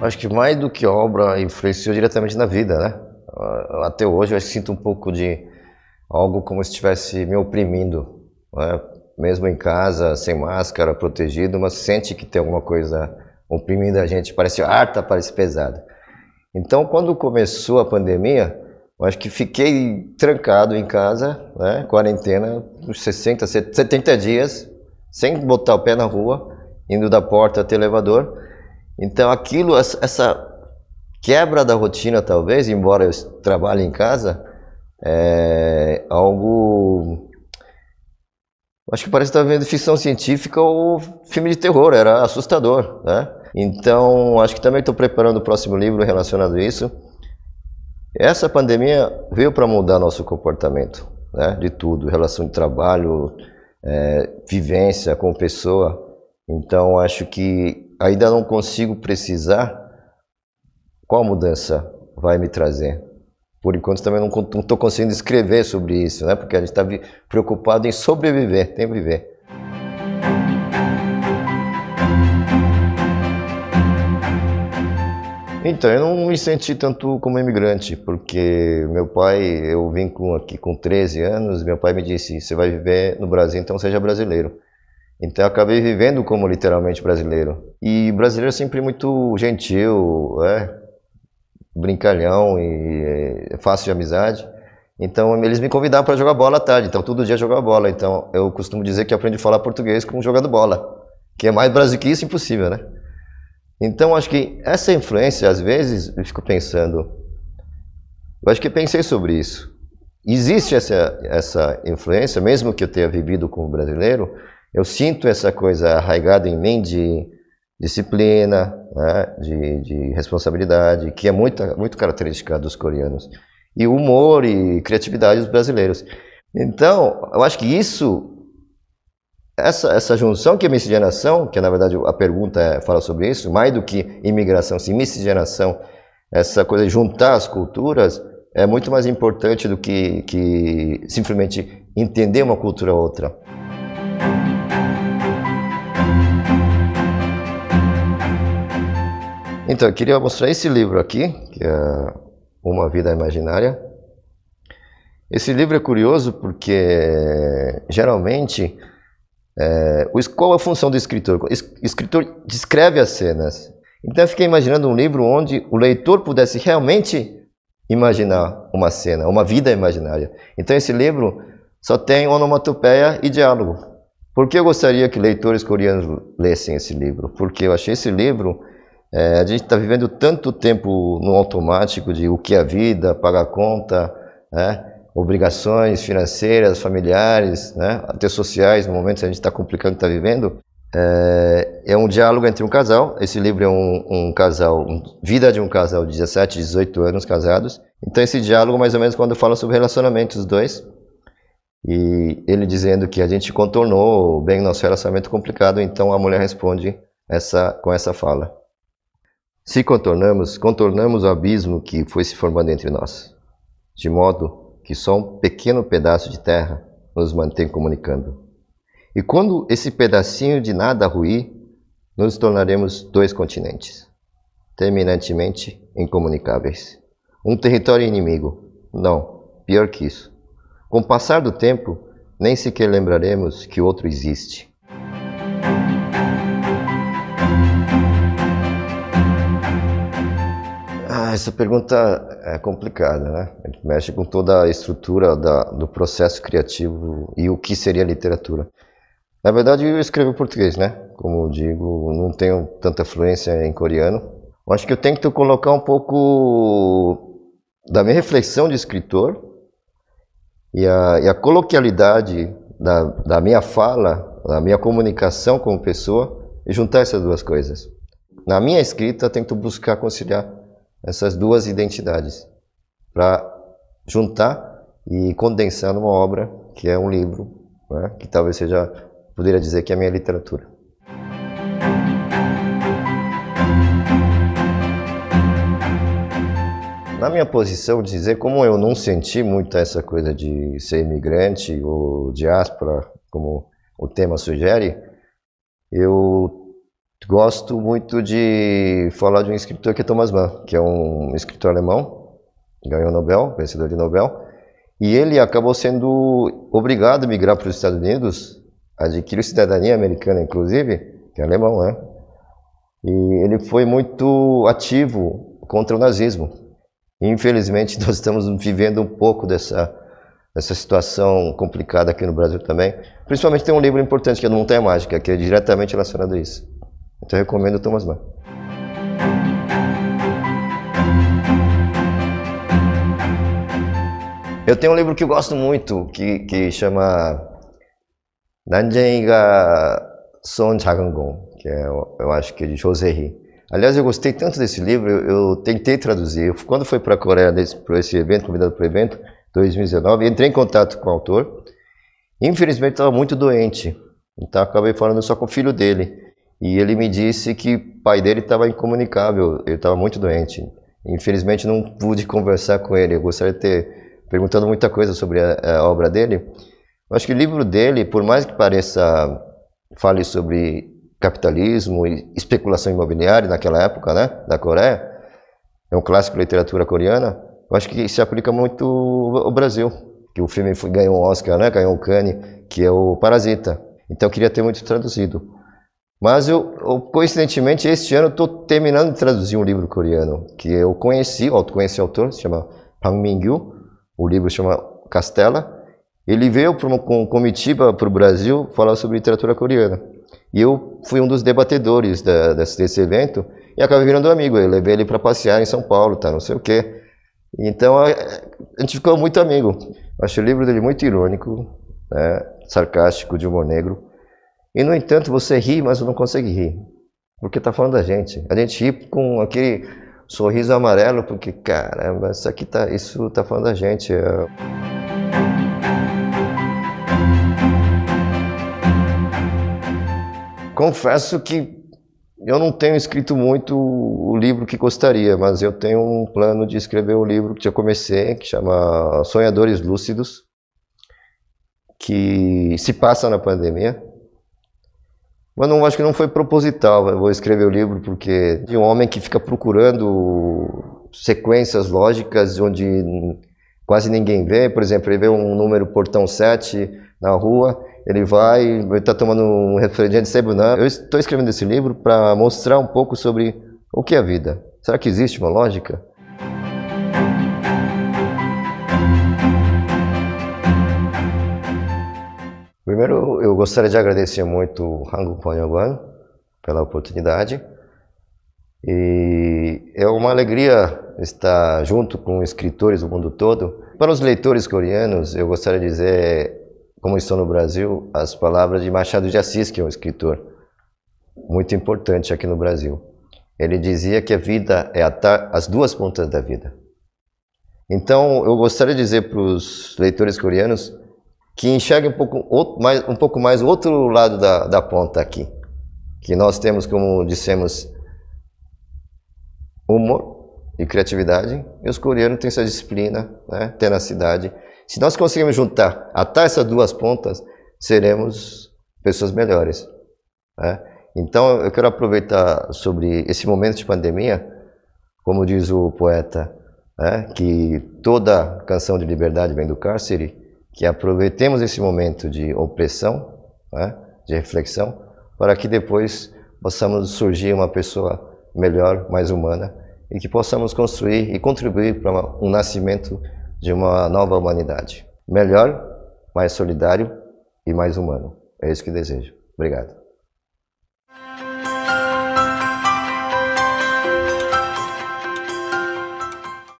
Acho que mais do que obra influenciou diretamente na vida, né? Ah, até hoje eu sinto um pouco de algo como se estivesse me oprimindo, né? mesmo em casa, sem máscara, protegido, mas sente que tem alguma coisa oprimindo a gente, parece harta, parece pesada. Então, quando começou a pandemia, eu acho que fiquei trancado em casa, né, quarentena, uns 60, 70 dias, sem botar o pé na rua, indo da porta até o elevador. Então aquilo, essa quebra da rotina talvez, embora eu trabalhe em casa, é algo acho que parece estar tá vendo ficção científica ou filme de terror, era assustador, né? Então, acho que também estou preparando o próximo livro relacionado a isso. Essa pandemia veio para mudar nosso comportamento, né? De tudo, relação de trabalho, é, vivência com pessoa. Então, acho que ainda não consigo precisar qual mudança vai me trazer. Por enquanto também não estou conseguindo escrever sobre isso, né? Porque a gente está preocupado em sobreviver, tem que viver. Então, eu não me senti tanto como imigrante, porque meu pai, eu vim com, aqui com 13 anos, meu pai me disse, você vai viver no Brasil, então seja brasileiro. Então eu acabei vivendo como literalmente brasileiro. E brasileiro é sempre muito gentil, é, brincalhão e é fácil de amizade. Então eles me convidaram para jogar bola à tarde, então todo dia jogar bola. Então eu costumo dizer que aprendi a falar português com jogando bola, que é mais Brasil que isso impossível, né? Então acho que essa influência, às vezes, eu fico pensando, eu acho que pensei sobre isso. Existe essa, essa influência, mesmo que eu tenha vivido como brasileiro, eu sinto essa coisa arraigada em mim de disciplina, né? de, de, responsabilidade, que é muito, muito característica dos coreanos. E humor e criatividade dos brasileiros. Então, eu acho que isso, essa, essa junção que é miscigenação, que é, na verdade a pergunta é, fala sobre isso, mais do que imigração, sim, miscigenação, essa coisa de juntar as culturas, é muito mais importante do que, que simplesmente entender uma cultura ou outra. Então, eu queria mostrar esse livro aqui, que é Uma Vida Imaginária. Esse livro é curioso porque, geralmente, é, qual a função do escritor? O escritor descreve as cenas. Então, eu fiquei imaginando um livro onde o leitor pudesse realmente imaginar uma cena, uma vida imaginária. Então, esse livro só tem onomatopeia e diálogo. Por que eu gostaria que leitores coreanos lessem esse livro? Porque eu achei esse livro é, a gente está vivendo tanto tempo no automático de o que é a vida, pagar a conta, né? obrigações financeiras, familiares, né? até sociais, no momento que a gente está complicando, está vivendo. É, é, um diálogo entre um casal. Esse livro é um, um casal, um, vida de um casal de 17, 18 anos casados. Então, esse diálogo, mais ou menos, quando fala sobre relacionamentos, os dois. E ele dizendo que a gente contornou bem nosso relacionamento complicado, então a mulher responde essa, com essa fala. Se contornamos, contornamos o abismo que foi se formando entre nós, de modo que só um pequeno pedaço de terra nos mantém comunicando. E quando esse pedacinho de nada ruir, nos tornaremos dois continentes, terminantemente incomunicáveis. Um território inimigo. Não, pior que isso. Com o passar do tempo, nem sequer lembraremos que outro existe. Ah, essa pergunta é complicada, né? Mexe com toda a estrutura da, do processo criativo e o que seria literatura. Na verdade, eu escrevo português, né? Como eu digo, não tenho tanta fluência em coreano. Eu acho que eu tento colocar um pouco da minha reflexão de escritor e a, e a coloquialidade da, da minha fala, da minha comunicação como pessoa, e juntar essas duas coisas. Na minha escrita, tento buscar conciliar essas duas identidades para juntar e condensar numa obra que é um livro, né, que talvez seja, poderia dizer que é a minha literatura. Na minha posição, dizer como eu não senti muito essa coisa de ser imigrante ou diáspora, como o tema sugere, eu Gosto muito de falar de um escritor que é Thomas Mann, que é um escritor alemão, ganhou Nobel, vencedor de Nobel, e ele acabou sendo obrigado a migrar para os Estados Unidos, adquiriu cidadania americana, inclusive, que é alemão, né? E ele foi muito ativo contra o nazismo. Infelizmente, nós estamos vivendo um pouco dessa essa situação complicada aqui no Brasil também. Principalmente tem um livro importante que é Montanha Mágica, que é diretamente relacionado a isso. Então eu recomendo o Thomas Mann. Eu tenho um livro que eu gosto muito, que, que chama Nanjenga Son Jagangon, que é, eu acho que é de José Ri. Aliás, eu gostei tanto desse livro, eu, eu tentei traduzir. Quando fui para a Coreia para esse evento, convidado para o evento, 2019, entrei em contato com o autor. Infelizmente, estava muito doente, então acabei falando só com o filho dele. E ele me disse que o pai dele estava incomunicável, ele estava muito doente. Infelizmente não pude conversar com ele. Eu gostaria de ter perguntado muita coisa sobre a, a obra dele. Eu acho que o livro dele, por mais que pareça fale sobre capitalismo e especulação imobiliária naquela época, né, da Coreia, é um clássico da literatura coreana. Eu acho que se aplica muito ao Brasil, que o filme foi, ganhou um Oscar, né, ganhou um Cannes, que é o Parasita. Então eu queria ter muito traduzido. Mas eu, eu coincidentemente, este ano estou terminando de traduzir um livro coreano que eu conheci, eu conheci o autor, se chama Pang Mingyu, o livro se chama Castela. Ele veio com um comitiva para o Brasil falar sobre literatura coreana. E eu fui um dos debatedores da, desse, desse, evento e acabei virando amigo. Eu levei ele para passear em São Paulo, tá, não sei o quê. Então a, a gente ficou muito amigo. Acho o livro dele muito irônico, né? sarcástico, de humor negro. E no entanto você ri, mas não consegue rir. Porque está falando da gente. A gente ri com aquele sorriso amarelo, porque caramba, isso aqui tá, isso tá falando da gente. Confesso que eu não tenho escrito muito o livro que gostaria, mas eu tenho um plano de escrever o um livro que já comecei, que chama Sonhadores Lúcidos, que se passa na pandemia mas não acho que não foi proposital. Eu vou escrever o livro porque de um homem que fica procurando sequências lógicas onde quase ninguém vê, por exemplo, ele vê um número portão 7 na rua, ele vai, ele está tomando um refrigerante Sebunam. Eu estou escrevendo esse livro para mostrar um pouco sobre o que é a vida. Será que existe uma lógica? Primeiro, eu gostaria de agradecer muito o Rango Kwanyoban pela oportunidade. E é uma alegria estar junto com escritores do mundo todo. Para os leitores coreanos, eu gostaria de dizer, como estou no Brasil, as palavras de Machado de Assis, que é um escritor muito importante aqui no Brasil. Ele dizia que a vida é as duas pontas da vida. Então, eu gostaria de dizer para os leitores coreanos que enxergue um pouco, outro, mais, um pouco mais o outro lado da, da ponta aqui. Que nós temos, como dissemos, humor e criatividade, e os coreanos têm essa disciplina, né, tenacidade. Se nós conseguirmos juntar, atar essas duas pontas, seremos pessoas melhores. Né? Então, eu quero aproveitar sobre esse momento de pandemia, como diz o poeta, né, que toda canção de liberdade vem do cárcere, que aproveitemos esse momento de opressão, né, de reflexão, para que depois possamos surgir uma pessoa melhor, mais humana, e que possamos construir e contribuir para o um nascimento de uma nova humanidade. Melhor, mais solidário e mais humano. É isso que desejo. Obrigado.